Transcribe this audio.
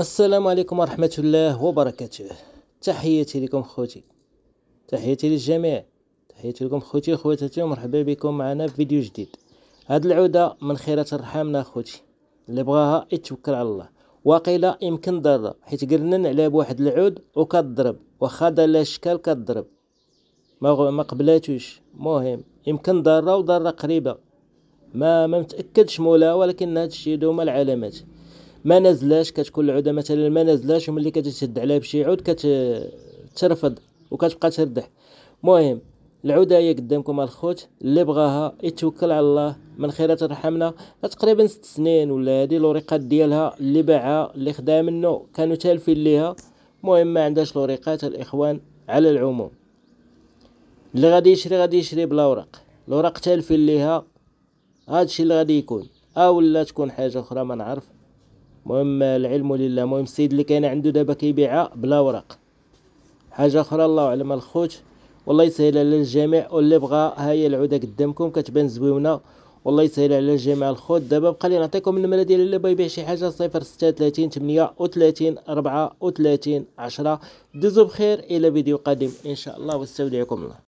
السلام عليكم ورحمة الله وبركاته تحياتي لكم خوتي تحياتي للجميع تحياتي لكم خوتي خواتاتي ومرحبا بكم معنا في فيديو جديد هاد العودة من خيرات رحامنا خوتي اللي بغاها يتوكل على الله واقيلا يمكن ضرر حيت قرنن عليها بواحد العود وكضرب واخا دار لا شكال كضرب ما ما قبلاتوش مهم يمكن ضاره وضاره قريبه ما ما متاكدش مولا ولكن هادشي دوما هما العلامات ما نازلاش كتكون العوده مثلا ما نازلاش هما اللي كتشد عليها بشي عود كترفض وكتبقى تردح المهم العوده هي قدامكم الخوت اللي بغاها يتوكل على الله من خيرات رحمنا تقريبا ست سنين ولا هادي لوريقات ديالها اللي باعها اللي خداها منه كانوا تالفين ليها المهم ما عندهاش لوريقات الاخوان على العموم اللي غادي يشري غادي يشري بلا اوراق تالفين ليها هادشي اللي غادي يكون او لا تكون حاجه اخرى ما نعرف المهم العلم لله المهم السيد اللي كان عنده دابا كيبيعها بلا ورق حاجه اخرى الله اعلم الخوت والله يسهل على الجميع واللي بغى هاي العوده قدامكم كتبان زويونه والله يسهل على الجميع الخوت دابا بقى لي نعطيكم النمره ديال اللي بغى يبيع شي حاجه 036 38 34 10 دوزو بخير الى فيديو قادم ان شاء الله واستودعكم الله